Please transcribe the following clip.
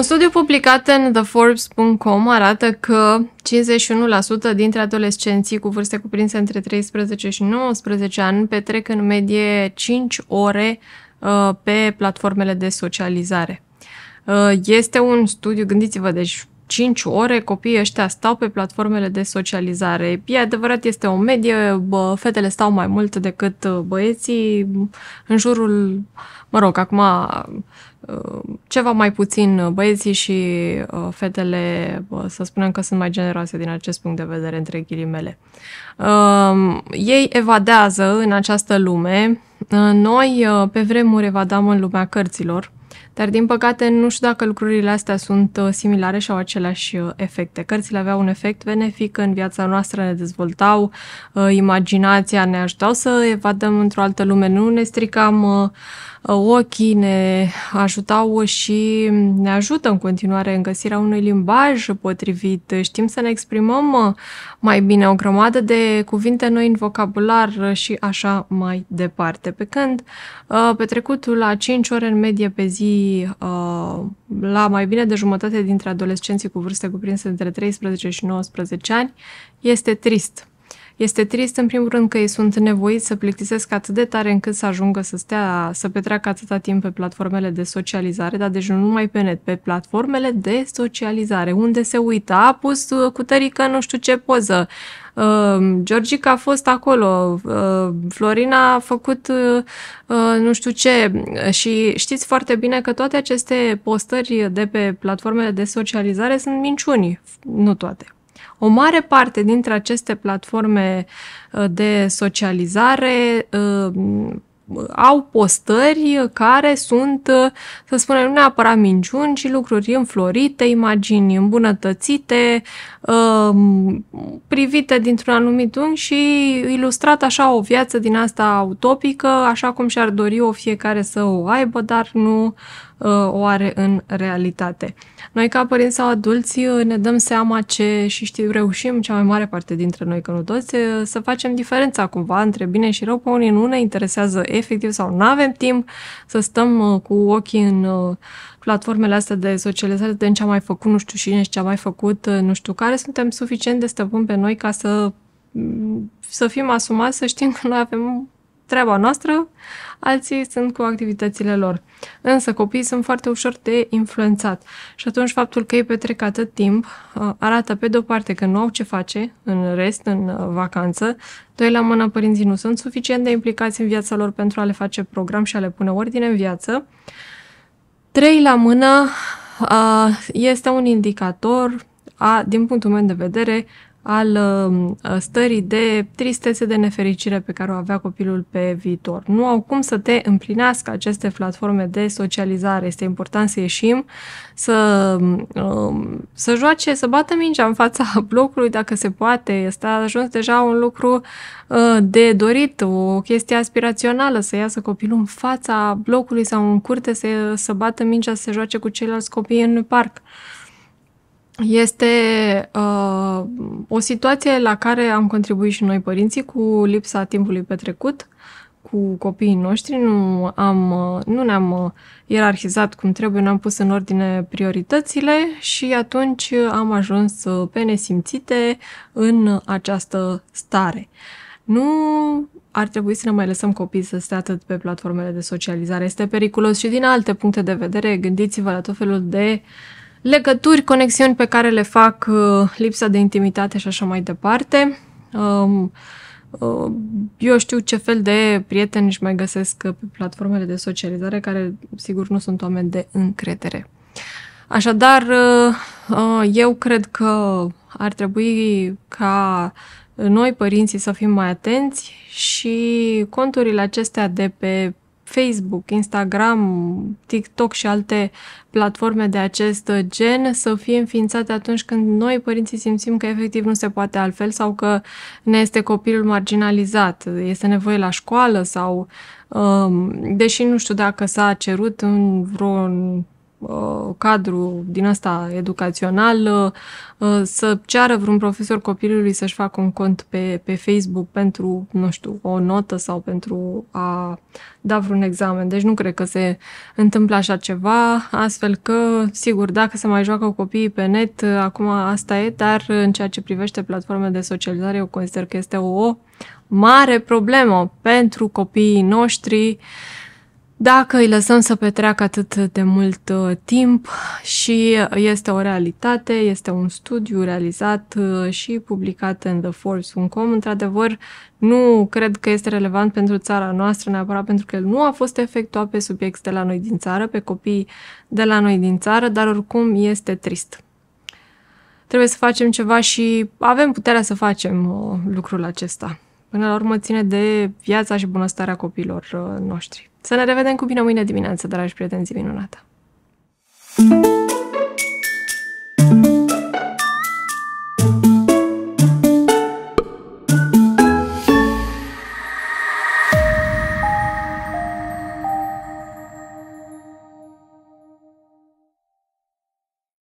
Un studiu publicat în TheForbes.com arată că 51% dintre adolescenții cu vârste cuprinse între 13 și 19 ani petrec în medie 5 ore uh, pe platformele de socializare. Uh, este un studiu, gândiți-vă, deci 5 ore copiii ăștia stau pe platformele de socializare. E adevărat, este o medie, bă, fetele stau mai mult decât uh, băieții în jurul, mă rog, acum uh, ceva mai puțin băieții și uh, fetele, să spunem că sunt mai generoase din acest punct de vedere, între ghilimele. Um, ei evadează în această lume. Noi, pe vremuri, evadam în lumea cărților, dar, din păcate, nu știu dacă lucrurile astea sunt uh, similare și au aceleași uh, efecte. Cărțile aveau un efect benefic în viața noastră, ne dezvoltau uh, imaginația, ne ajutau să evadăm într-o altă lume, nu ne stricam ochii, ne ajutau și ne ajută în continuare în găsirea unui limbaj potrivit. Știm să ne exprimăm mai bine o grămadă de cuvinte noi în vocabular și așa mai departe. Pe când petrecutul la 5 ore în medie pe zi uh, la mai bine de jumătate dintre adolescenții cu vârste cuprinse între 13 și 19 ani, este trist. Este trist, în primul rând, că ei sunt nevoiți să plictisesc atât de tare încât să ajungă să stea, să petreacă atâta timp pe platformele de socializare, dar deci nu numai pe net, pe platformele de socializare, unde se uită, a pus cu tărică nu știu ce poză, Ehm, Georgica a fost acolo, ehm, Florina a făcut ehm, nu știu ce și știți foarte bine că toate aceste postări de pe platformele de socializare sunt minciuni, nu toate. O mare parte dintre aceste platforme de socializare au postări care sunt, să spunem, nu neapărat minciuni, ci lucruri înflorite, imagini îmbunătățite, um, privite dintr-un anumit unghi și ilustrat așa o viață din asta utopică, așa cum și-ar dori o fiecare să o aibă, dar nu Uh, o are în realitate. Noi, ca părinți sau adulți, uh, ne dăm seama ce și știu, reușim, cea mai mare parte dintre noi, că nu toți, uh, să facem diferența cumva între bine și rău. Pe unii nu ne interesează efectiv sau nu avem timp să stăm cu ochii în platformele astea de socializare, de ce am mai făcut, nu știu cine și ce am mai făcut, nu știu care, suntem suficient de stăpâni pe noi ca să mm, să fim asumați, să știm că noi avem treaba noastră, alții sunt cu activitățile lor. Însă copiii sunt foarte ușor de influențat și atunci faptul că ei petrec atât timp uh, arată pe de-o parte că nu au ce face în rest, în uh, vacanță, doi la mână părinții nu sunt suficient de implicați în viața lor pentru a le face program și a le pune ordine în viață, trei la mână uh, este un indicator a, din punctul meu de vedere, al um, uh, stării de tristețe, de nefericire pe care o avea copilul pe viitor. Nu au cum să te împlinească aceste platforme de socializare. Este important să ieșim, să, um, să joace, să bată mingea în fața blocului dacă se poate. Este ajuns deja un lucru uh, de dorit, o chestie aspirațională, să iasă copilul în fața blocului sau în curte, să, să bată mingea, să se joace cu ceilalți copii în parc. Uh, este uh, o situație la care am contribuit și noi părinții cu lipsa timpului petrecut cu copiii noștri, nu, am, uh, nu ne-am uh, ierarhizat cum trebuie, ne-am pus în ordine prioritățile și atunci am ajuns uh, pe nesimțite în această stare. Nu ar trebui să ne mai lăsăm copiii să stea atât pe platformele de socializare. Este periculos și din alte puncte de vedere. Gândiți-vă la tot felul de uh, legături, conexiuni pe care le fac uh, lipsa de intimitate și așa mai departe. Um, uh, eu știu ce fel de prieteni își mai găsesc pe platformele de socializare, care sigur nu sunt oameni de încredere. Așadar, uh, eu cred că ar trebui ca noi, părinții, să fim mai atenți și conturile acestea de pe Facebook, Instagram, TikTok și alte platforme de acest gen să fie înființate atunci când noi, părinții, simțim că efectiv nu se poate altfel sau că ne este copilul marginalizat, este nevoie la școală sau, um, deși nu știu dacă s-a cerut în vreun Uh, cadru din ăsta educațional uh, uh, să ceară vreun profesor copilului să-și facă un cont pe, pe Facebook pentru, nu știu, o notă sau pentru a da vreun examen. Deci nu cred că se întâmplă așa ceva, astfel că, sigur, dacă se mai joacă copiii pe net, acum asta e, dar în ceea ce privește platforme de socializare, eu consider că este o mare problemă pentru copiii noștri dacă îi lăsăm să petreacă atât de mult uh, timp și este o realitate, este un studiu realizat uh, și publicat în The TheForce.com, într-adevăr nu cred că este relevant pentru țara noastră neapărat pentru că el nu a fost efectuat pe subiect de la noi din țară, pe copii de la noi din țară, dar oricum este trist. Trebuie să facem ceva și avem puterea să facem uh, lucrul acesta. Până la urmă ține de viața și bunăstarea copiilor uh, noștri. Să ne revedem cu bine mâine dimineață, dragi prietenii minunată! thank you